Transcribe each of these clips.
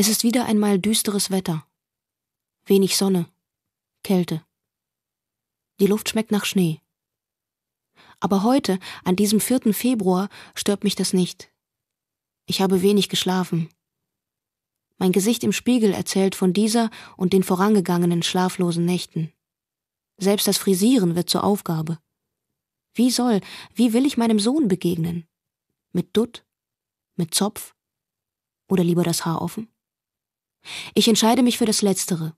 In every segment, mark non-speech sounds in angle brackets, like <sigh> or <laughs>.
Es ist wieder einmal düsteres Wetter. Wenig Sonne. Kälte. Die Luft schmeckt nach Schnee. Aber heute, an diesem 4. Februar, stört mich das nicht. Ich habe wenig geschlafen. Mein Gesicht im Spiegel erzählt von dieser und den vorangegangenen schlaflosen Nächten. Selbst das Frisieren wird zur Aufgabe. Wie soll, wie will ich meinem Sohn begegnen? Mit Dutt? Mit Zopf? Oder lieber das Haar offen? Ich entscheide mich für das Letztere.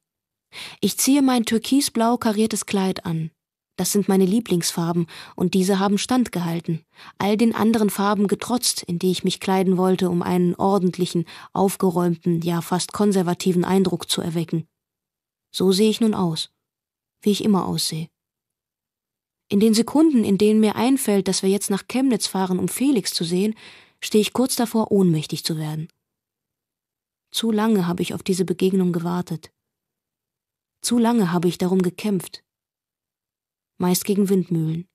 Ich ziehe mein türkisblau kariertes Kleid an. Das sind meine Lieblingsfarben, und diese haben standgehalten, all den anderen Farben getrotzt, in die ich mich kleiden wollte, um einen ordentlichen, aufgeräumten, ja fast konservativen Eindruck zu erwecken. So sehe ich nun aus, wie ich immer aussehe. In den Sekunden, in denen mir einfällt, dass wir jetzt nach Chemnitz fahren, um Felix zu sehen, stehe ich kurz davor, ohnmächtig zu werden. Zu lange habe ich auf diese Begegnung gewartet. Zu lange habe ich darum gekämpft. Meist gegen Windmühlen.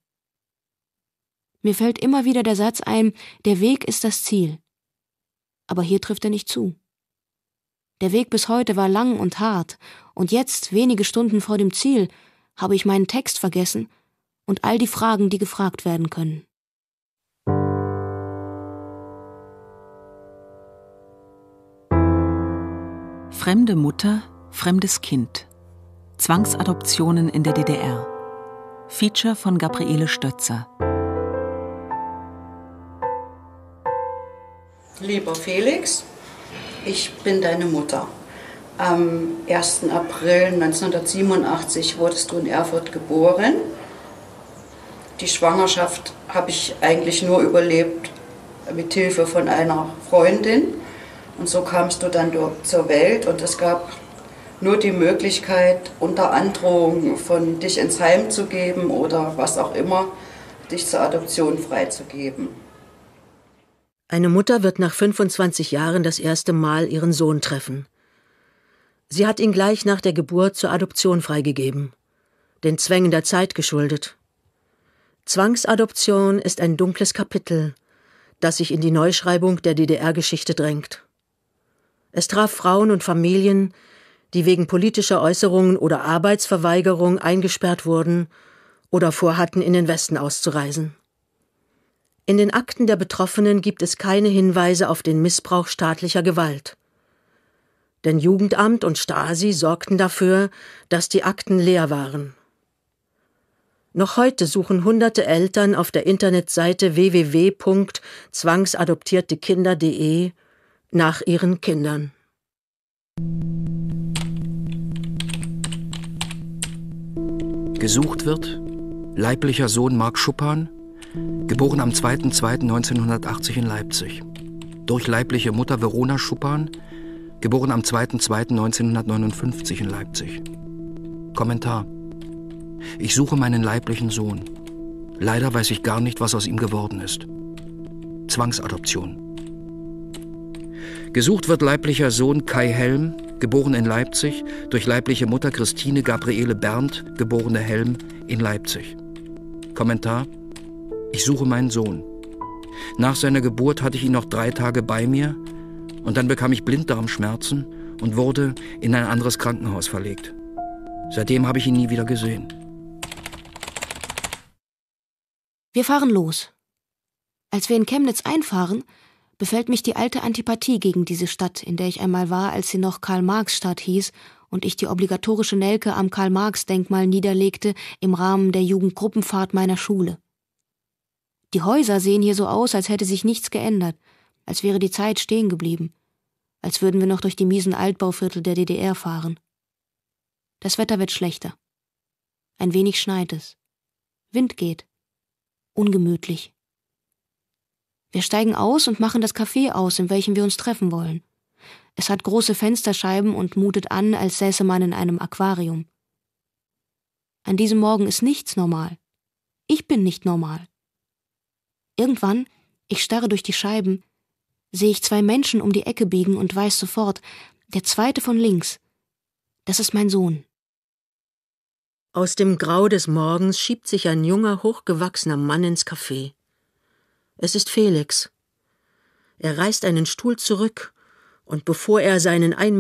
Mir fällt immer wieder der Satz ein, der Weg ist das Ziel. Aber hier trifft er nicht zu. Der Weg bis heute war lang und hart, und jetzt, wenige Stunden vor dem Ziel, habe ich meinen Text vergessen und all die Fragen, die gefragt werden können. Fremde Mutter, fremdes Kind. Zwangsadoptionen in der DDR. Feature von Gabriele Stötzer. Lieber Felix, ich bin deine Mutter. Am 1. April 1987 wurdest du in Erfurt geboren. Die Schwangerschaft habe ich eigentlich nur überlebt mit Hilfe von einer Freundin. Und so kamst du dann zur Welt und es gab nur die Möglichkeit, unter Androhung von dich ins Heim zu geben oder was auch immer, dich zur Adoption freizugeben. Eine Mutter wird nach 25 Jahren das erste Mal ihren Sohn treffen. Sie hat ihn gleich nach der Geburt zur Adoption freigegeben, den Zwängen der Zeit geschuldet. Zwangsadoption ist ein dunkles Kapitel, das sich in die Neuschreibung der DDR-Geschichte drängt. Es traf Frauen und Familien, die wegen politischer Äußerungen oder Arbeitsverweigerung eingesperrt wurden oder vorhatten, in den Westen auszureisen. In den Akten der Betroffenen gibt es keine Hinweise auf den Missbrauch staatlicher Gewalt. Denn Jugendamt und Stasi sorgten dafür, dass die Akten leer waren. Noch heute suchen hunderte Eltern auf der Internetseite www.zwangsadoptiertekinder.de nach ihren Kindern. Gesucht wird leiblicher Sohn Mark Schuppan, geboren am 2.2.1980 in Leipzig, durch leibliche Mutter Verona Schuppan, geboren am 2.2.1959 in Leipzig. Kommentar. Ich suche meinen leiblichen Sohn. Leider weiß ich gar nicht, was aus ihm geworden ist. Zwangsadoption. Gesucht wird leiblicher Sohn Kai Helm, geboren in Leipzig, durch leibliche Mutter Christine Gabriele Berndt, geborene Helm, in Leipzig. Kommentar: Ich suche meinen Sohn. Nach seiner Geburt hatte ich ihn noch drei Tage bei mir und dann bekam ich Blinddarmschmerzen und wurde in ein anderes Krankenhaus verlegt. Seitdem habe ich ihn nie wieder gesehen. Wir fahren los. Als wir in Chemnitz einfahren, befällt mich die alte Antipathie gegen diese Stadt, in der ich einmal war, als sie noch Karl-Marx-Stadt hieß und ich die obligatorische Nelke am Karl-Marx-Denkmal niederlegte im Rahmen der Jugendgruppenfahrt meiner Schule. Die Häuser sehen hier so aus, als hätte sich nichts geändert, als wäre die Zeit stehen geblieben, als würden wir noch durch die miesen Altbauviertel der DDR fahren. Das Wetter wird schlechter. Ein wenig schneit es. Wind geht. Ungemütlich. Wir steigen aus und machen das Café aus, in welchem wir uns treffen wollen. Es hat große Fensterscheiben und mutet an, als säße man in einem Aquarium. An diesem Morgen ist nichts normal. Ich bin nicht normal. Irgendwann, ich starre durch die Scheiben, sehe ich zwei Menschen um die Ecke biegen und weiß sofort, der zweite von links. Das ist mein Sohn. Aus dem Grau des Morgens schiebt sich ein junger, hochgewachsener Mann ins Café. Es ist Felix. Er reißt einen Stuhl zurück, und bevor er seinen 1,94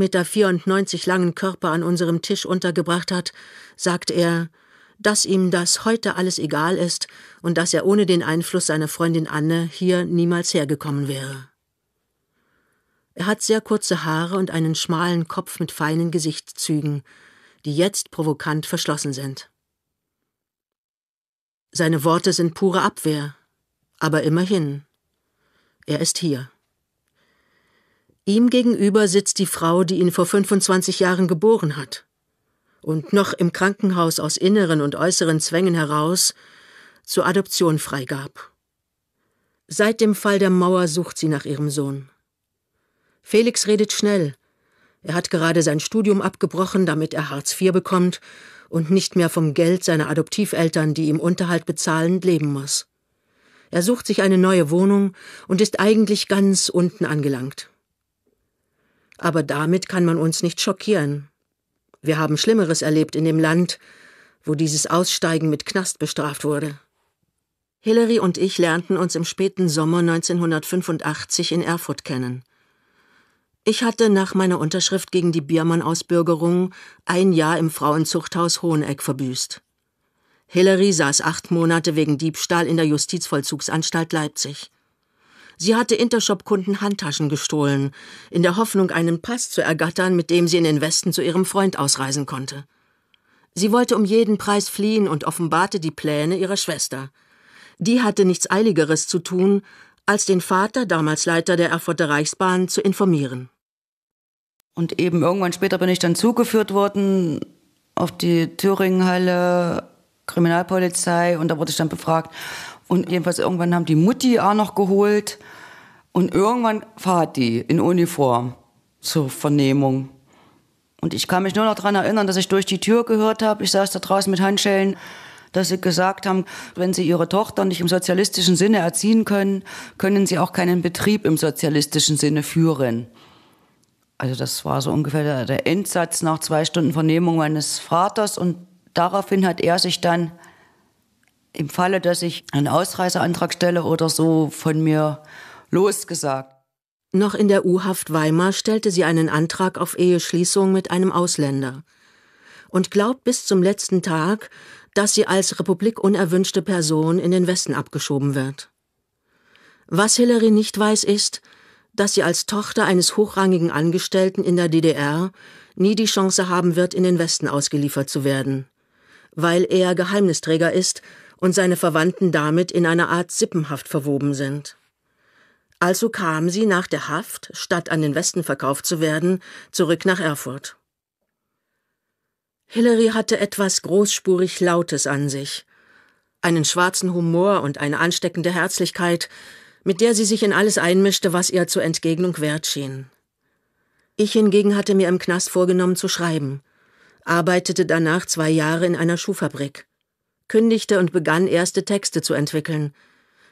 Meter langen Körper an unserem Tisch untergebracht hat, sagt er, dass ihm das heute alles egal ist und dass er ohne den Einfluss seiner Freundin Anne hier niemals hergekommen wäre. Er hat sehr kurze Haare und einen schmalen Kopf mit feinen Gesichtszügen, die jetzt provokant verschlossen sind. Seine Worte sind pure Abwehr. Aber immerhin, er ist hier. Ihm gegenüber sitzt die Frau, die ihn vor 25 Jahren geboren hat. Und noch im Krankenhaus aus inneren und äußeren Zwängen heraus zur Adoption freigab. Seit dem Fall der Mauer sucht sie nach ihrem Sohn. Felix redet schnell. Er hat gerade sein Studium abgebrochen, damit er Hartz IV bekommt und nicht mehr vom Geld seiner Adoptiveltern, die ihm Unterhalt bezahlen, leben muss. Er sucht sich eine neue Wohnung und ist eigentlich ganz unten angelangt. Aber damit kann man uns nicht schockieren. Wir haben Schlimmeres erlebt in dem Land, wo dieses Aussteigen mit Knast bestraft wurde. Hillary und ich lernten uns im späten Sommer 1985 in Erfurt kennen. Ich hatte nach meiner Unterschrift gegen die Biermann-Ausbürgerung ein Jahr im Frauenzuchthaus Hoheneck verbüßt. Hillary saß acht Monate wegen Diebstahl in der Justizvollzugsanstalt Leipzig. Sie hatte Intershop-Kunden Handtaschen gestohlen, in der Hoffnung, einen Pass zu ergattern, mit dem sie in den Westen zu ihrem Freund ausreisen konnte. Sie wollte um jeden Preis fliehen und offenbarte die Pläne ihrer Schwester. Die hatte nichts Eiligeres zu tun, als den Vater, damals Leiter der Erfurter Reichsbahn, zu informieren. Und eben irgendwann später bin ich dann zugeführt worden auf die Thüringenhalle Kriminalpolizei und da wurde ich dann befragt. Und jedenfalls irgendwann haben die Mutti auch noch geholt und irgendwann fahrt die in Uniform zur Vernehmung. Und ich kann mich nur noch daran erinnern, dass ich durch die Tür gehört habe, ich saß da draußen mit Handschellen, dass sie gesagt haben, wenn sie ihre Tochter nicht im sozialistischen Sinne erziehen können, können sie auch keinen Betrieb im sozialistischen Sinne führen. Also das war so ungefähr der Endsatz nach zwei Stunden Vernehmung meines Vaters und daraufhin hat er sich dann im Falle, dass ich einen Ausreiseantrag stelle oder so, von mir losgesagt. Noch in der U-Haft Weimar stellte sie einen Antrag auf Eheschließung mit einem Ausländer und glaubt bis zum letzten Tag, dass sie als republikunerwünschte Person in den Westen abgeschoben wird. Was Hillary nicht weiß, ist, dass sie als Tochter eines hochrangigen Angestellten in der DDR nie die Chance haben wird, in den Westen ausgeliefert zu werden weil er Geheimnisträger ist und seine Verwandten damit in einer Art Sippenhaft verwoben sind. Also kam sie nach der Haft, statt an den Westen verkauft zu werden, zurück nach Erfurt. Hillary hatte etwas großspurig Lautes an sich, einen schwarzen Humor und eine ansteckende Herzlichkeit, mit der sie sich in alles einmischte, was ihr zur Entgegnung wert schien. Ich hingegen hatte mir im Knast vorgenommen zu schreiben, arbeitete danach zwei Jahre in einer Schuhfabrik, kündigte und begann erste Texte zu entwickeln.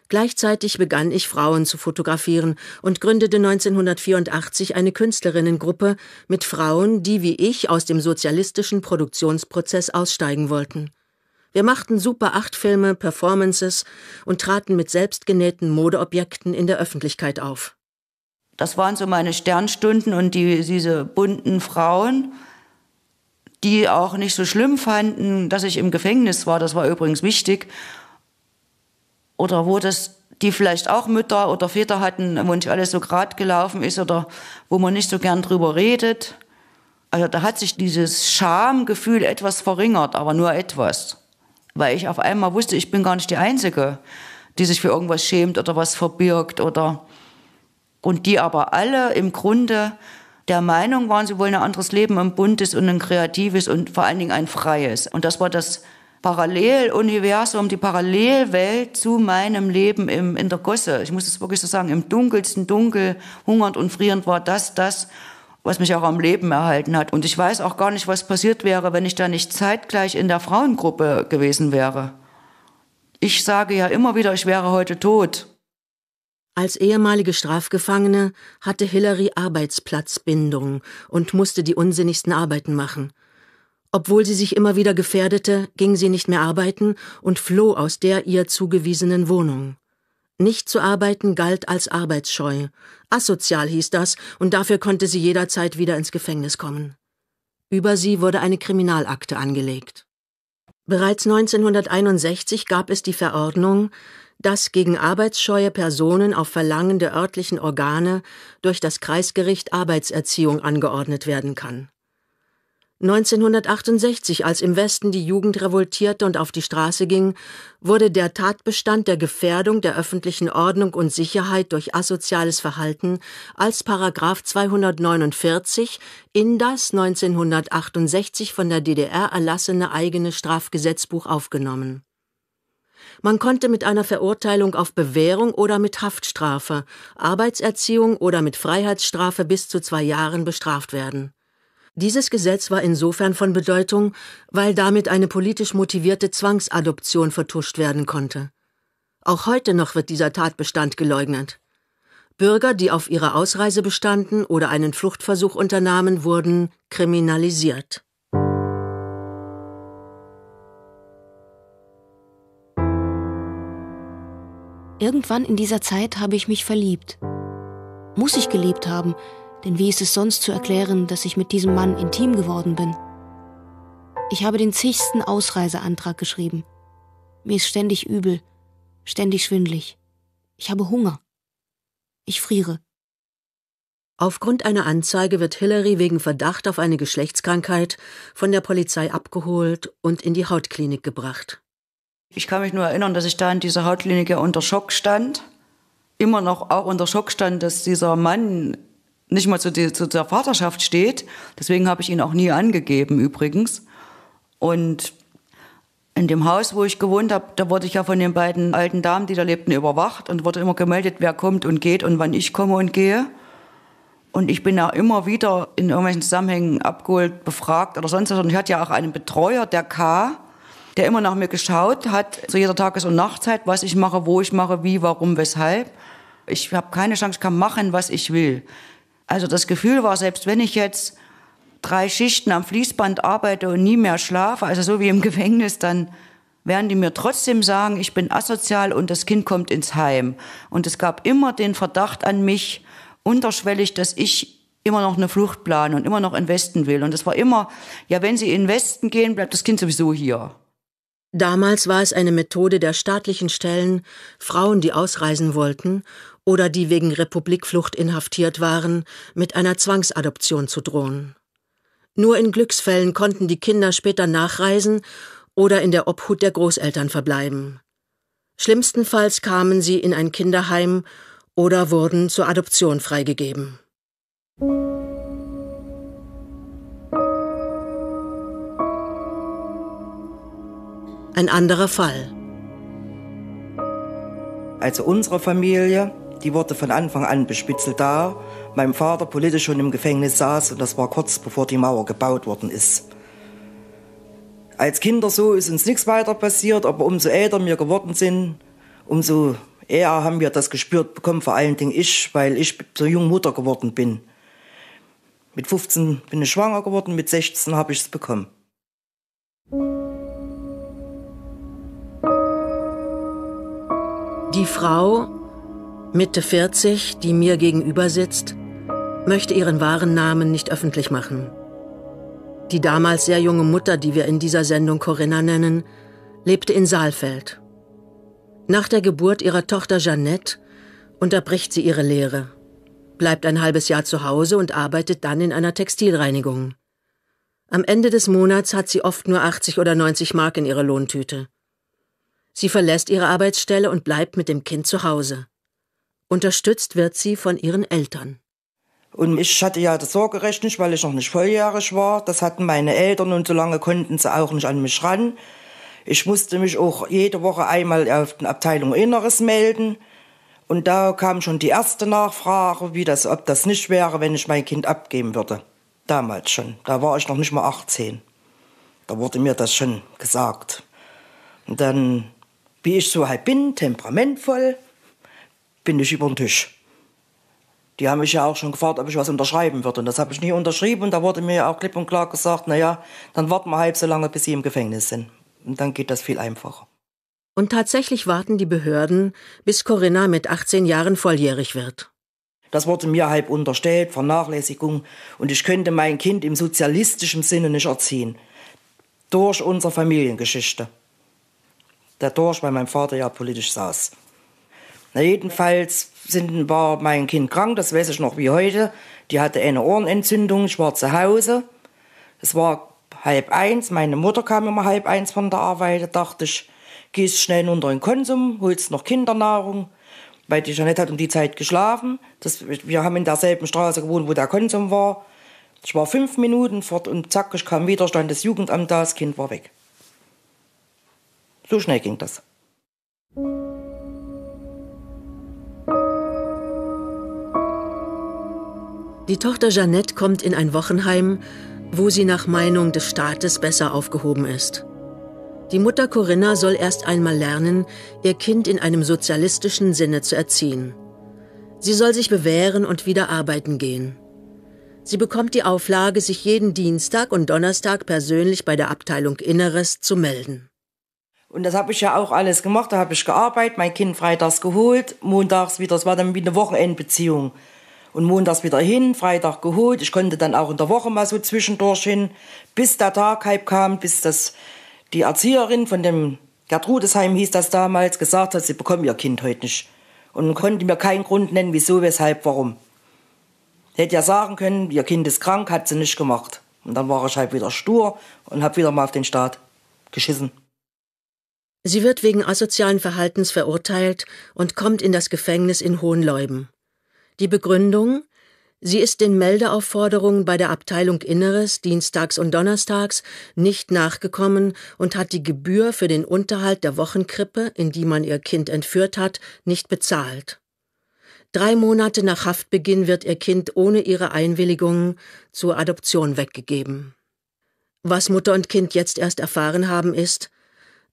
Gleichzeitig begann ich Frauen zu fotografieren und gründete 1984 eine Künstlerinnengruppe mit Frauen, die wie ich aus dem sozialistischen Produktionsprozess aussteigen wollten. Wir machten Super 8 Filme, Performances und traten mit selbstgenähten Modeobjekten in der Öffentlichkeit auf. Das waren so meine Sternstunden und die, diese bunten Frauen, die auch nicht so schlimm fanden, dass ich im Gefängnis war, das war übrigens wichtig, oder wo das die vielleicht auch Mütter oder Väter hatten, wo nicht alles so grad gelaufen ist oder wo man nicht so gern drüber redet. Also da hat sich dieses Schamgefühl etwas verringert, aber nur etwas. Weil ich auf einmal wusste, ich bin gar nicht die Einzige, die sich für irgendwas schämt oder was verbirgt oder, und die aber alle im Grunde der Meinung waren, sie wollen ein anderes Leben, ein buntes und ein kreatives und vor allen Dingen ein freies. Und das war das Paralleluniversum, die Parallelwelt zu meinem Leben im, in der Gosse. Ich muss es wirklich so sagen, im dunkelsten Dunkel, hungernd und frierend war das, das, was mich auch am Leben erhalten hat. Und ich weiß auch gar nicht, was passiert wäre, wenn ich da nicht zeitgleich in der Frauengruppe gewesen wäre. Ich sage ja immer wieder, ich wäre heute tot. Als ehemalige Strafgefangene hatte Hillary Arbeitsplatzbindung und musste die unsinnigsten Arbeiten machen. Obwohl sie sich immer wieder gefährdete, ging sie nicht mehr arbeiten und floh aus der ihr zugewiesenen Wohnung. Nicht zu arbeiten galt als arbeitsscheu. Asozial hieß das, und dafür konnte sie jederzeit wieder ins Gefängnis kommen. Über sie wurde eine Kriminalakte angelegt. Bereits 1961 gab es die Verordnung, dass gegen arbeitsscheue Personen auf Verlangen der örtlichen Organe durch das Kreisgericht Arbeitserziehung angeordnet werden kann. 1968, als im Westen die Jugend revoltierte und auf die Straße ging, wurde der Tatbestand der Gefährdung der öffentlichen Ordnung und Sicherheit durch asoziales Verhalten als Paragraph 249 in das 1968 von der DDR erlassene eigene Strafgesetzbuch aufgenommen man konnte mit einer Verurteilung auf Bewährung oder mit Haftstrafe, Arbeitserziehung oder mit Freiheitsstrafe bis zu zwei Jahren bestraft werden. Dieses Gesetz war insofern von Bedeutung, weil damit eine politisch motivierte Zwangsadoption vertuscht werden konnte. Auch heute noch wird dieser Tatbestand geleugnet. Bürger, die auf ihrer Ausreise bestanden oder einen Fluchtversuch unternahmen, wurden kriminalisiert. Irgendwann in dieser Zeit habe ich mich verliebt. Muss ich geliebt haben, denn wie ist es sonst zu erklären, dass ich mit diesem Mann intim geworden bin? Ich habe den zigsten Ausreiseantrag geschrieben. Mir ist ständig übel, ständig schwindlig. Ich habe Hunger. Ich friere. Aufgrund einer Anzeige wird Hillary wegen Verdacht auf eine Geschlechtskrankheit von der Polizei abgeholt und in die Hautklinik gebracht. Ich kann mich nur erinnern, dass ich da in dieser Hautklinik ja unter Schock stand. Immer noch auch unter Schock stand, dass dieser Mann nicht mal zu, die, zu der Vaterschaft steht. Deswegen habe ich ihn auch nie angegeben übrigens. Und in dem Haus, wo ich gewohnt habe, da wurde ich ja von den beiden alten Damen, die da lebten, überwacht und wurde immer gemeldet, wer kommt und geht und wann ich komme und gehe. Und ich bin ja immer wieder in irgendwelchen Zusammenhängen abgeholt, befragt oder sonst was. Und ich hatte ja auch einen Betreuer, der K., der immer nach mir geschaut hat, zu jeder Tages- und Nachtzeit, was ich mache, wo ich mache, wie, warum, weshalb. Ich habe keine Chance, ich kann machen, was ich will. Also das Gefühl war, selbst wenn ich jetzt drei Schichten am Fließband arbeite und nie mehr schlafe, also so wie im <laughs> Gefängnis, dann werden die mir trotzdem sagen, ich bin asozial und das Kind kommt ins Heim. Und es gab immer den Verdacht an mich, unterschwellig, dass ich immer noch eine Flucht plane und immer noch in Westen will. Und es war immer, ja, wenn sie in Westen gehen, bleibt das Kind sowieso hier. Damals war es eine Methode der staatlichen Stellen, Frauen, die ausreisen wollten oder die wegen Republikflucht inhaftiert waren, mit einer Zwangsadoption zu drohen. Nur in Glücksfällen konnten die Kinder später nachreisen oder in der Obhut der Großeltern verbleiben. Schlimmstenfalls kamen sie in ein Kinderheim oder wurden zur Adoption freigegeben. ein anderer Fall. Also unsere Familie, die wurde von Anfang an bespitzelt da mein Vater politisch schon im Gefängnis saß und das war kurz bevor die Mauer gebaut worden ist. Als Kinder so ist uns nichts weiter passiert, aber umso älter wir geworden sind, umso eher haben wir das gespürt bekommen, vor allen Dingen ich, weil ich zur jungen Mutter geworden bin. Mit 15 bin ich schwanger geworden, mit 16 habe ich es bekommen. Die Frau, Mitte 40, die mir gegenüber sitzt, möchte ihren wahren Namen nicht öffentlich machen. Die damals sehr junge Mutter, die wir in dieser Sendung Corinna nennen, lebte in Saalfeld. Nach der Geburt ihrer Tochter Jeannette unterbricht sie ihre Lehre, bleibt ein halbes Jahr zu Hause und arbeitet dann in einer Textilreinigung. Am Ende des Monats hat sie oft nur 80 oder 90 Mark in ihrer Lohntüte. Sie verlässt ihre Arbeitsstelle und bleibt mit dem Kind zu Hause. Unterstützt wird sie von ihren Eltern. Und ich hatte ja das Sorgerecht nicht, weil ich noch nicht volljährig war. Das hatten meine Eltern und so lange konnten sie auch nicht an mich ran. Ich musste mich auch jede Woche einmal auf die Abteilung Inneres melden. Und da kam schon die erste Nachfrage, wie das, ob das nicht wäre, wenn ich mein Kind abgeben würde. Damals schon. Da war ich noch nicht mal 18. Da wurde mir das schon gesagt. Und dann wie ich so halt bin, temperamentvoll, bin ich über den Tisch. Die haben mich ja auch schon gefragt, ob ich was unterschreiben würde. Und das habe ich nie unterschrieben. da wurde mir auch klipp und klar gesagt, naja, dann warten wir halb so lange, bis sie im Gefängnis sind. Und dann geht das viel einfacher. Und tatsächlich warten die Behörden, bis Corinna mit 18 Jahren volljährig wird. Das wurde mir halb unterstellt, Vernachlässigung. Und ich könnte mein Kind im sozialistischen Sinne nicht erziehen. Durch unsere Familiengeschichte dadurch, weil mein Vater ja politisch saß. Na, jedenfalls sind, war mein Kind krank, das weiß ich noch wie heute. Die hatte eine Ohrenentzündung, ich war zu Hause. Es war halb eins, meine Mutter kam immer halb eins von der Arbeit, da dachte ich, gehst schnell unter den Konsum, holst noch Kindernahrung. Weil die Jeanette hat um die Zeit geschlafen. Das, wir haben in derselben Straße gewohnt, wo der Konsum war. Ich war fünf Minuten fort und zack, ich kam wieder, stand das Jugendamt da, das Kind war weg. So schnell ging das. Die Tochter Jeannette kommt in ein Wochenheim, wo sie nach Meinung des Staates besser aufgehoben ist. Die Mutter Corinna soll erst einmal lernen, ihr Kind in einem sozialistischen Sinne zu erziehen. Sie soll sich bewähren und wieder arbeiten gehen. Sie bekommt die Auflage, sich jeden Dienstag und Donnerstag persönlich bei der Abteilung Inneres zu melden. Und das habe ich ja auch alles gemacht. Da habe ich gearbeitet, mein Kind freitags geholt, montags wieder, das war dann wie eine Wochenendbeziehung. Und montags wieder hin, Freitag geholt. Ich konnte dann auch in der Woche mal so zwischendurch hin, bis der Tag halb kam, bis das die Erzieherin von dem Gertrudesheim hieß das damals, gesagt hat, sie bekommen ihr Kind heute nicht. Und konnte mir keinen Grund nennen, wieso, weshalb, warum. Hätte ja sagen können, ihr Kind ist krank, hat sie nicht gemacht. Und dann war ich halt wieder stur und habe wieder mal auf den Staat geschissen. Sie wird wegen asozialen Verhaltens verurteilt und kommt in das Gefängnis in Hohenleuben. Die Begründung? Sie ist den Meldeaufforderungen bei der Abteilung Inneres dienstags und donnerstags nicht nachgekommen und hat die Gebühr für den Unterhalt der Wochenkrippe, in die man ihr Kind entführt hat, nicht bezahlt. Drei Monate nach Haftbeginn wird ihr Kind ohne ihre Einwilligung zur Adoption weggegeben. Was Mutter und Kind jetzt erst erfahren haben, ist,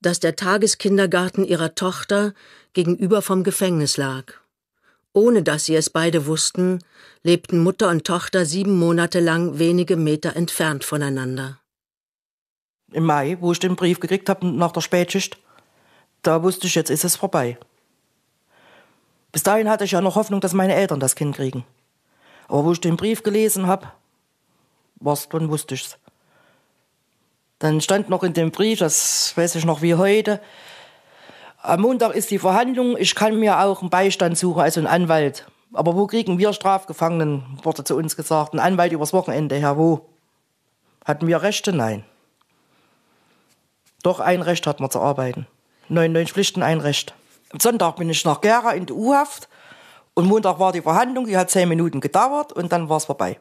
dass der Tageskindergarten ihrer Tochter gegenüber vom Gefängnis lag. Ohne dass sie es beide wussten, lebten Mutter und Tochter sieben Monate lang wenige Meter entfernt voneinander. Im Mai, wo ich den Brief gekriegt habe nach der Spätschicht, da wusste ich, jetzt ist es vorbei. Bis dahin hatte ich ja noch Hoffnung, dass meine Eltern das Kind kriegen. Aber wo ich den Brief gelesen habe, war's, dann wusste ich's. Dann stand noch in dem Brief, das weiß ich noch wie heute, am Montag ist die Verhandlung, ich kann mir auch einen Beistand suchen, also einen Anwalt. Aber wo kriegen wir Strafgefangenen, wurde zu uns gesagt, einen Anwalt übers Wochenende her, wo? Hatten wir Rechte? Nein. Doch ein Recht hat man zu arbeiten. neun Pflichten, ein Recht. Am Sonntag bin ich nach Gera in die U-Haft und Montag war die Verhandlung, die hat zehn Minuten gedauert und dann war es vorbei.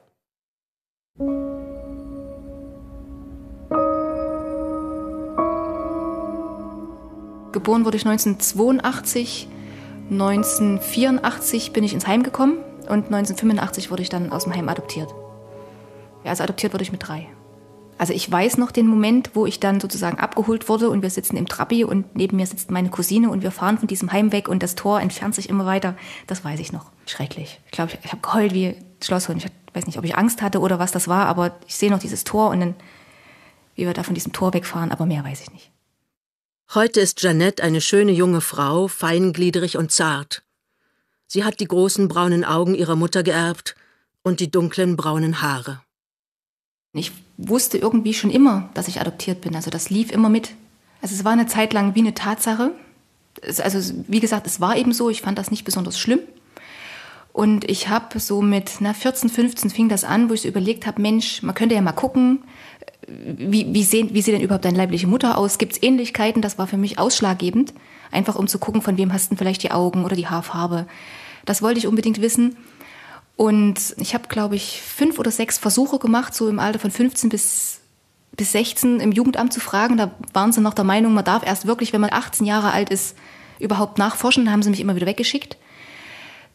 Geboren wurde ich 1982. 1984 bin ich ins Heim gekommen und 1985 wurde ich dann aus dem Heim adoptiert. Ja, also adoptiert wurde ich mit drei. Also ich weiß noch den Moment, wo ich dann sozusagen abgeholt wurde und wir sitzen im Trabi und neben mir sitzt meine Cousine und wir fahren von diesem Heim weg und das Tor entfernt sich immer weiter. Das weiß ich noch. Schrecklich. Ich glaube, ich, ich habe geheult wie Schlosshund. Ich weiß nicht, ob ich Angst hatte oder was das war, aber ich sehe noch dieses Tor und dann, wie wir da von diesem Tor wegfahren, aber mehr weiß ich nicht. Heute ist Jeannette eine schöne junge Frau, feingliedrig und zart. Sie hat die großen braunen Augen ihrer Mutter geerbt und die dunklen braunen Haare. Ich wusste irgendwie schon immer, dass ich adoptiert bin. Also das lief immer mit. Also es war eine Zeit lang wie eine Tatsache. Also wie gesagt, es war eben so. Ich fand das nicht besonders schlimm. Und ich habe so mit na, 14, 15 fing das an, wo ich so überlegt habe, Mensch, man könnte ja mal gucken wie, wie, sehen, wie sieht denn überhaupt deine leibliche Mutter aus? Gibt es Ähnlichkeiten? Das war für mich ausschlaggebend, einfach um zu gucken, von wem hast du vielleicht die Augen oder die Haarfarbe. Das wollte ich unbedingt wissen. Und ich habe, glaube ich, fünf oder sechs Versuche gemacht, so im Alter von 15 bis, bis 16 im Jugendamt zu fragen. Da waren sie noch der Meinung, man darf erst wirklich, wenn man 18 Jahre alt ist, überhaupt nachforschen. Da haben sie mich immer wieder weggeschickt.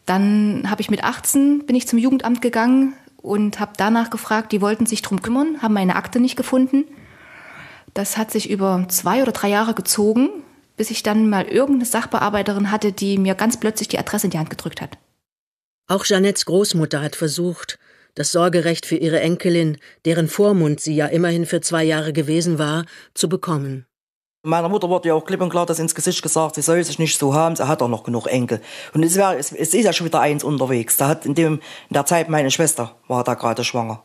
Dann habe ich mit 18 bin ich zum Jugendamt gegangen, und habe danach gefragt, die wollten sich drum kümmern, haben meine Akte nicht gefunden. Das hat sich über zwei oder drei Jahre gezogen, bis ich dann mal irgendeine Sachbearbeiterin hatte, die mir ganz plötzlich die Adresse in die Hand gedrückt hat. Auch Jeannettes Großmutter hat versucht, das Sorgerecht für ihre Enkelin, deren Vormund sie ja immerhin für zwei Jahre gewesen war, zu bekommen. Meiner Mutter wurde ja auch klipp und klar das ins Gesicht gesagt, sie soll sich nicht so haben, sie hat auch noch genug Enkel. Und es, wär, es, es ist ja schon wieder eins unterwegs. Da hat in, dem, in der Zeit meine Schwester war da gerade schwanger.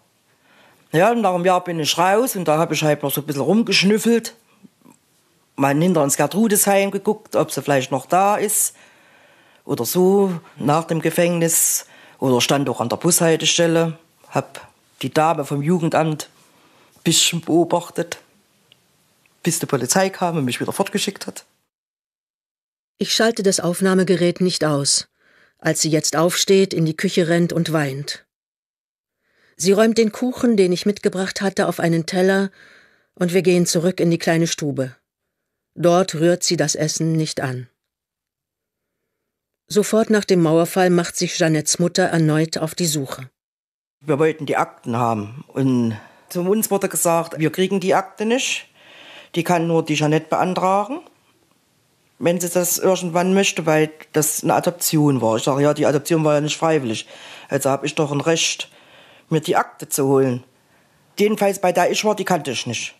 Ja, und nach einem Jahr bin ich raus und da habe ich halt noch so ein bisschen rumgeschnüffelt, mal hinter ins Gertrudesheim geguckt, ob sie vielleicht noch da ist oder so nach dem Gefängnis oder stand auch an der Bushaltestelle, habe die Dame vom Jugendamt ein bisschen beobachtet bis die Polizei kam und mich wieder fortgeschickt hat. Ich schalte das Aufnahmegerät nicht aus, als sie jetzt aufsteht, in die Küche rennt und weint. Sie räumt den Kuchen, den ich mitgebracht hatte, auf einen Teller, und wir gehen zurück in die kleine Stube. Dort rührt sie das Essen nicht an. Sofort nach dem Mauerfall macht sich Jeannettes Mutter erneut auf die Suche. Wir wollten die Akten haben und zu uns wurde gesagt, wir kriegen die Akte nicht. Die kann nur die Jeanette beantragen, wenn sie das irgendwann möchte, weil das eine Adoption war. Ich sage, ja, die Adoption war ja nicht freiwillig. Also habe ich doch ein Recht, mir die Akte zu holen. Jedenfalls bei der ich war, die kannte ich nicht.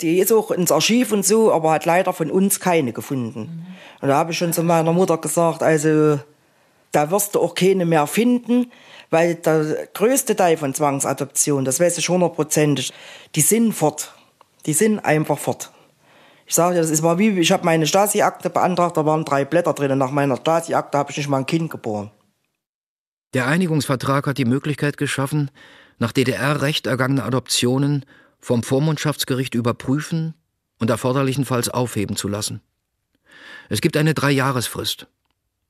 Die ist auch ins Archiv und so, aber hat leider von uns keine gefunden. Mhm. Und da habe ich schon zu meiner Mutter gesagt, also da wirst du auch keine mehr finden, weil der größte Teil von Zwangsadoption, das weiß ich hundertprozentig, die sind fort. Die sind einfach fort. Ich sage dir, das ist mal wie, ich habe meine Stasi-Akte beantragt, da waren drei Blätter drin. Und nach meiner Stasi-Akte habe ich nicht mal ein Kind geboren. Der Einigungsvertrag hat die Möglichkeit geschaffen, nach DDR-Recht ergangene Adoptionen vom Vormundschaftsgericht überprüfen und erforderlichenfalls aufheben zu lassen. Es gibt eine Dreijahresfrist.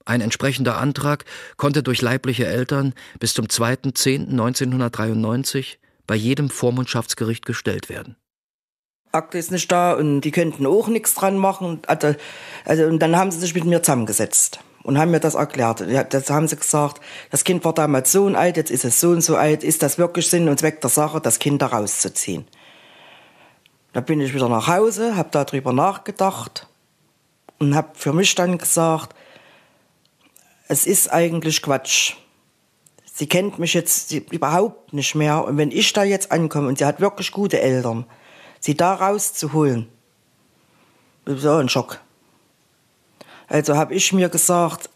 Ein entsprechender Antrag konnte durch leibliche Eltern bis zum 2.10.1993 bei jedem Vormundschaftsgericht gestellt werden. Akte ist nicht da und die könnten auch nichts dran machen. Also, also, und dann haben sie sich mit mir zusammengesetzt und haben mir das erklärt. Das haben sie gesagt, das Kind war damals so und alt, jetzt ist es so und so alt. Ist das wirklich Sinn und Zweck der Sache, das Kind da rauszuziehen? Da bin ich wieder nach Hause, habe darüber nachgedacht und habe für mich dann gesagt, es ist eigentlich Quatsch. Sie kennt mich jetzt überhaupt nicht mehr und wenn ich da jetzt ankomme und sie hat wirklich gute Eltern, sie da rauszuholen, das ist auch ein Schock. Also habe ich mir gesagt,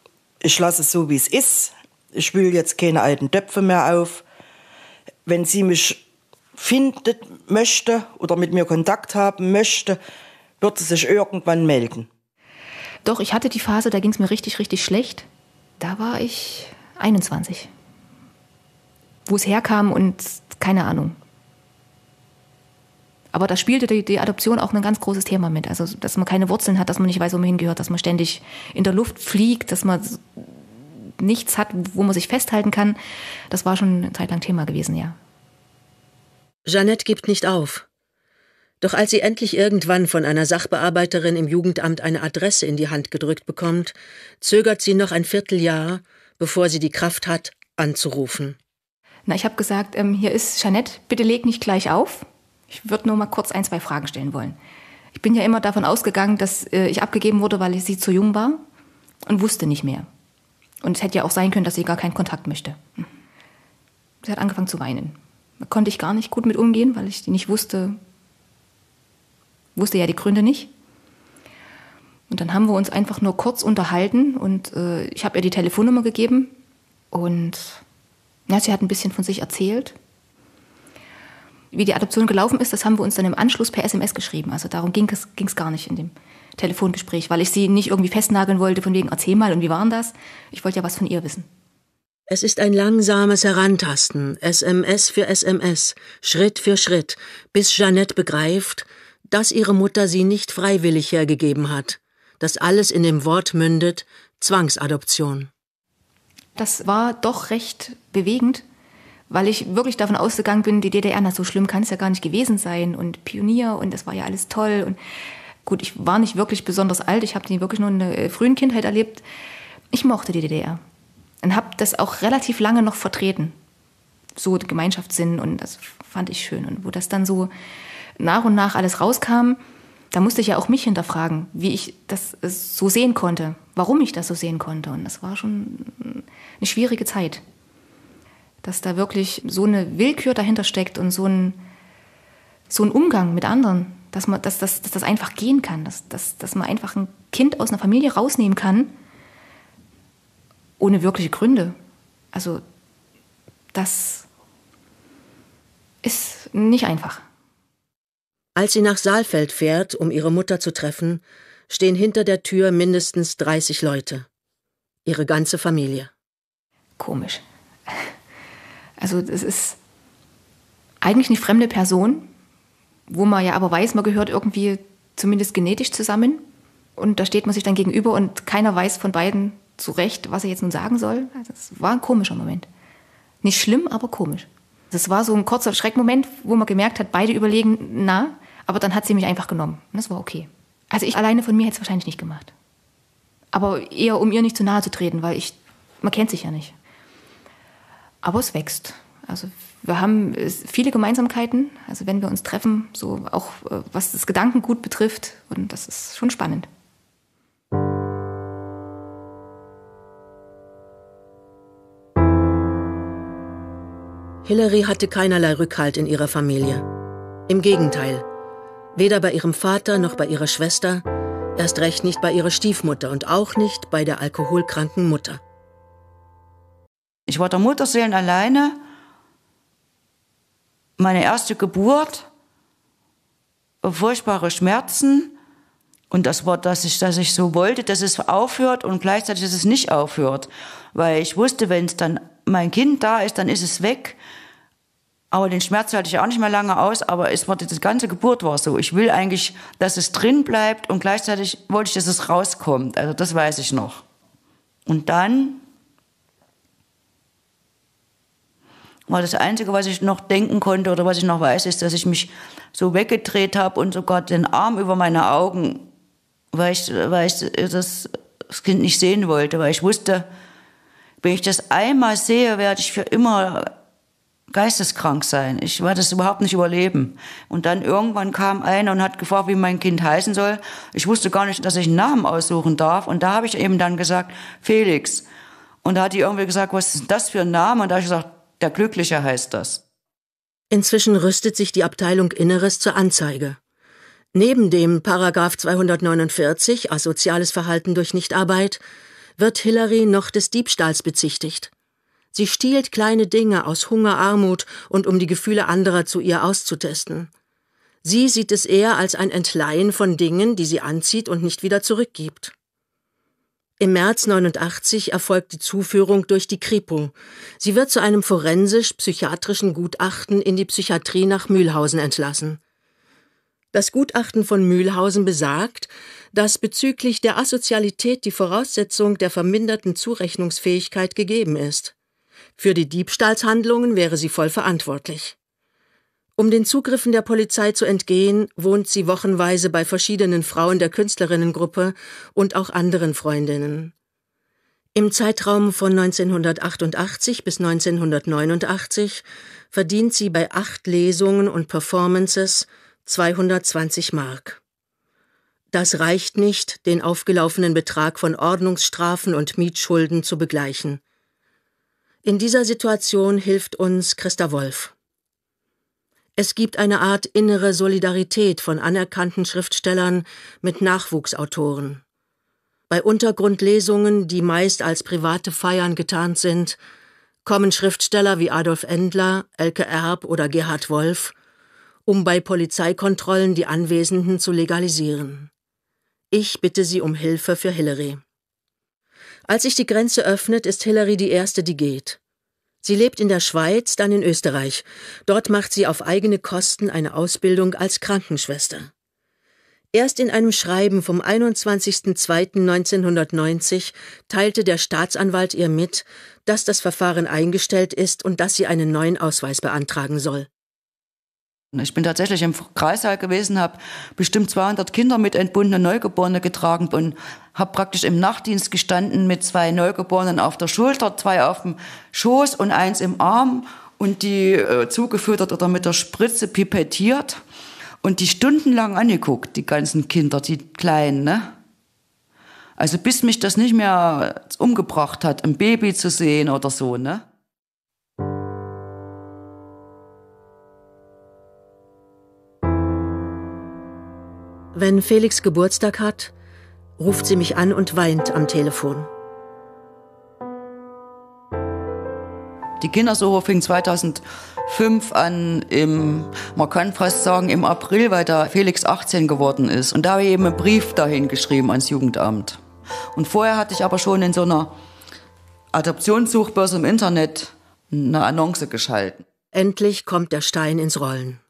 ich lasse es so, wie es ist. Ich will jetzt keine alten Töpfe mehr auf. Wenn sie mich finden möchte oder mit mir Kontakt haben möchte, wird sie sich irgendwann melden. Doch, ich hatte die Phase, da ging es mir richtig, richtig schlecht. Da war ich 21. Wo es herkam und keine Ahnung. Aber da spielte die, die, Adoption auch ein ganz großes Thema mit. Also, dass man keine Wurzeln hat, dass man nicht weiß, wo man hingehört, dass man ständig in der Luft fliegt, dass man nichts hat, wo man sich festhalten kann. Das war schon eine Zeit lang Thema gewesen, ja. Jeannette gibt nicht auf. Doch als sie endlich irgendwann von einer Sachbearbeiterin im Jugendamt eine Adresse in die Hand gedrückt bekommt, zögert sie noch ein Vierteljahr, bevor sie die Kraft hat, anzurufen. Na, ich habe gesagt, ähm, hier ist Jeannette, bitte leg nicht gleich auf. Ich würde nur mal kurz ein, zwei Fragen stellen wollen. Ich bin ja immer davon ausgegangen, dass äh, ich abgegeben wurde, weil ich sie zu jung war und wusste nicht mehr. Und es hätte ja auch sein können, dass sie gar keinen Kontakt möchte. Hm. Sie hat angefangen zu weinen. Da konnte ich gar nicht gut mit umgehen, weil ich die nicht wusste, wusste ja die Gründe nicht. Und dann haben wir uns einfach nur kurz unterhalten und äh, ich habe ihr die Telefonnummer gegeben und ja, sie hat ein bisschen von sich erzählt wie die Adoption gelaufen ist, das haben wir uns dann im Anschluss per SMS geschrieben. Also darum ging es ging's gar nicht in dem Telefongespräch, weil ich sie nicht irgendwie festnageln wollte von wegen, erzähl mal und wie waren das? Ich wollte ja was von ihr wissen. Es ist ein langsames Herantasten, SMS für SMS, Schritt für Schritt, bis Jeannette begreift, dass ihre Mutter sie nicht freiwillig hergegeben hat, dass alles in dem Wort mündet, Zwangsadoption. Das war doch recht bewegend, weil ich wirklich davon ausgegangen bin, die DDR, na so schlimm kann es ja gar nicht gewesen sein und Pionier und das war ja alles toll und gut, ich war nicht wirklich besonders alt, ich habe die wirklich nur in der äh, frühen Kindheit erlebt. Ich mochte die DDR und habe das auch relativ lange noch vertreten. So Gemeinschaftssinn und das fand ich schön. Und wo das dann so nach und nach alles rauskam, da musste ich ja auch mich hinterfragen, wie ich das äh, so sehen konnte, warum ich das so sehen konnte. Und das war schon äh, eine schwierige Zeit dass da wirklich so eine Willkür dahinter steckt und so ein, so ein Umgang mit anderen, dass, man, dass, dass, dass das einfach gehen kann, dass, dass, dass man einfach ein Kind aus einer Familie rausnehmen kann, ohne wirkliche Gründe. Also das ist nicht einfach. Als sie nach Saalfeld fährt, um ihre Mutter zu treffen, stehen hinter der Tür mindestens 30 Leute. Ihre ganze Familie. Komisch. Also das ist eigentlich eine fremde Person, wo man ja aber weiß, man gehört irgendwie zumindest genetisch zusammen. Und da steht man sich dann gegenüber und keiner weiß von beiden zurecht, was er jetzt nun sagen soll. Also das war ein komischer Moment. Nicht schlimm, aber komisch. Das war so ein kurzer Schreckmoment, wo man gemerkt hat, beide überlegen, na, aber dann hat sie mich einfach genommen. Und das war okay. Also ich alleine von mir hätte es wahrscheinlich nicht gemacht. Aber eher, um ihr nicht zu nahe zu treten, weil ich, man kennt sich ja nicht. Aber es wächst. Also wir haben äh, viele Gemeinsamkeiten. Also wenn wir uns treffen, so auch äh, was das Gedankengut betrifft. Und das ist schon spannend. Hillary hatte keinerlei Rückhalt in ihrer Familie. Im Gegenteil, weder bei ihrem Vater noch bei ihrer Schwester, erst recht nicht bei ihrer Stiefmutter und auch nicht bei der alkoholkranken Mutter. Ich war der Mutterseelen alleine. Meine erste Geburt, furchtbare Schmerzen. Und das war, dass ich, dass ich so wollte, dass es aufhört und gleichzeitig, dass es nicht aufhört. Weil ich wusste, wenn es dann mein Kind da ist, dann ist es weg. Aber den Schmerz hatte ich auch nicht mehr lange aus, aber es war, das ganze Geburt war so. Ich will eigentlich, dass es drin bleibt und gleichzeitig wollte ich, dass es rauskommt. Also das weiß ich noch. Und dann Weil das Einzige, was ich noch denken konnte oder was ich noch weiß, ist, dass ich mich so weggedreht habe und sogar den Arm über meine Augen, weil ich, weil ich das, das Kind nicht sehen wollte, weil ich wusste, wenn ich das einmal sehe, werde ich für immer geisteskrank sein. Ich werde das überhaupt nicht überleben. Und dann irgendwann kam einer und hat gefragt, wie mein Kind heißen soll. Ich wusste gar nicht, dass ich einen Namen aussuchen darf. Und da habe ich eben dann gesagt, Felix. Und da hat die irgendwie gesagt, was ist das für ein Name? Und da habe ich gesagt, der Glückliche heißt das. Inzwischen rüstet sich die Abteilung Inneres zur Anzeige. Neben dem Paragraph 249 asoziales Verhalten durch Nichtarbeit wird Hillary noch des Diebstahls bezichtigt. Sie stiehlt kleine Dinge aus Hunger, Armut und um die Gefühle anderer zu ihr auszutesten. Sie sieht es eher als ein Entleihen von Dingen, die sie anzieht und nicht wieder zurückgibt. Im März 89 erfolgt die Zuführung durch die Kripo. Sie wird zu einem forensisch-psychiatrischen Gutachten in die Psychiatrie nach Mühlhausen entlassen. Das Gutachten von Mühlhausen besagt, dass bezüglich der Asozialität die Voraussetzung der verminderten Zurechnungsfähigkeit gegeben ist. Für die Diebstahlshandlungen wäre sie voll verantwortlich. Um den Zugriffen der Polizei zu entgehen, wohnt sie wochenweise bei verschiedenen Frauen der Künstlerinnengruppe und auch anderen Freundinnen. Im Zeitraum von 1988 bis 1989 verdient sie bei acht Lesungen und Performances 220 Mark. Das reicht nicht, den aufgelaufenen Betrag von Ordnungsstrafen und Mietschulden zu begleichen. In dieser Situation hilft uns Christa Wolf. Es gibt eine Art innere Solidarität von anerkannten Schriftstellern mit Nachwuchsautoren. Bei Untergrundlesungen, die meist als private Feiern getarnt sind, kommen Schriftsteller wie Adolf Endler, Elke Erb oder Gerhard Wolf, um bei Polizeikontrollen die Anwesenden zu legalisieren. Ich bitte Sie um Hilfe für Hillary. Als sich die Grenze öffnet, ist Hillary die Erste, die geht. Sie lebt in der Schweiz, dann in Österreich. Dort macht sie auf eigene Kosten eine Ausbildung als Krankenschwester. Erst in einem Schreiben vom 21.02.1990 teilte der Staatsanwalt ihr mit, dass das Verfahren eingestellt ist und dass sie einen neuen Ausweis beantragen soll. Ich bin tatsächlich im Kreißsaal gewesen, habe bestimmt 200 Kinder mit entbundenen Neugeborenen getragen und habe praktisch im Nachtdienst gestanden mit zwei Neugeborenen auf der Schulter, zwei auf dem Schoß und eins im Arm und die äh, zugefüttert oder mit der Spritze pipettiert und die stundenlang angeguckt, die ganzen Kinder, die Kleinen. Ne? Also bis mich das nicht mehr umgebracht hat, ein Baby zu sehen oder so. Ne? Wenn Felix Geburtstag hat, ruft sie mich an und weint am Telefon. Die Kindersuche fing 2005 an, im, man kann fast sagen im April, weil da Felix 18 geworden ist. Und da habe ich eben einen Brief dahin geschrieben ans Jugendamt. Und vorher hatte ich aber schon in so einer Adoptionssuchbörse im Internet eine Annonce geschalten. Endlich kommt der Stein ins Rollen.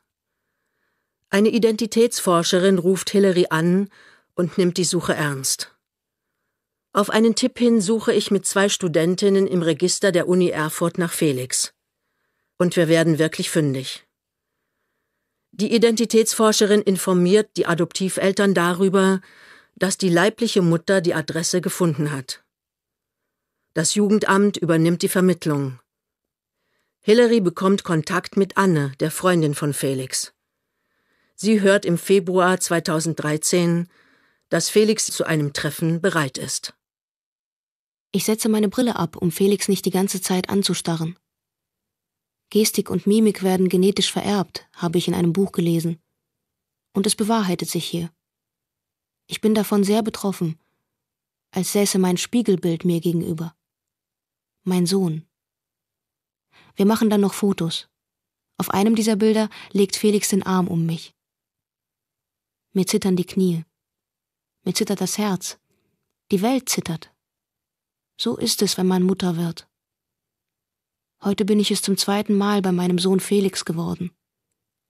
Eine Identitätsforscherin ruft Hillary an und nimmt die Suche ernst. Auf einen Tipp hin suche ich mit zwei Studentinnen im Register der Uni Erfurt nach Felix. Und wir werden wirklich fündig. Die Identitätsforscherin informiert die Adoptiveltern darüber, dass die leibliche Mutter die Adresse gefunden hat. Das Jugendamt übernimmt die Vermittlung. Hillary bekommt Kontakt mit Anne, der Freundin von Felix. Sie hört im Februar 2013, dass Felix zu einem Treffen bereit ist. Ich setze meine Brille ab, um Felix nicht die ganze Zeit anzustarren. Gestik und Mimik werden genetisch vererbt, habe ich in einem Buch gelesen. Und es bewahrheitet sich hier. Ich bin davon sehr betroffen, als säße mein Spiegelbild mir gegenüber. Mein Sohn. Wir machen dann noch Fotos. Auf einem dieser Bilder legt Felix den Arm um mich. Mir zittern die Knie. Mir zittert das Herz. Die Welt zittert. So ist es, wenn man Mutter wird. Heute bin ich es zum zweiten Mal bei meinem Sohn Felix geworden.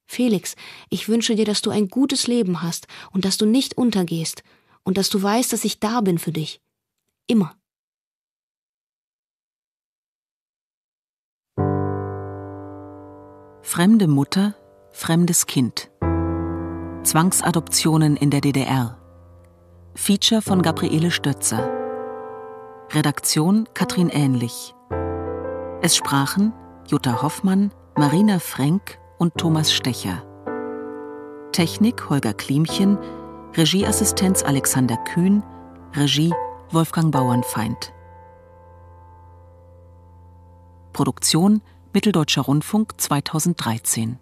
Felix, ich wünsche dir, dass du ein gutes Leben hast und dass du nicht untergehst und dass du weißt, dass ich da bin für dich. Immer. Fremde Mutter, fremdes Kind. Zwangsadoptionen in der DDR. Feature von Gabriele Stötzer. Redaktion Katrin Ähnlich. Es sprachen Jutta Hoffmann, Marina Frenk und Thomas Stecher. Technik Holger Klimchen, Regieassistenz Alexander Kühn, Regie Wolfgang Bauernfeind. Produktion Mitteldeutscher Rundfunk 2013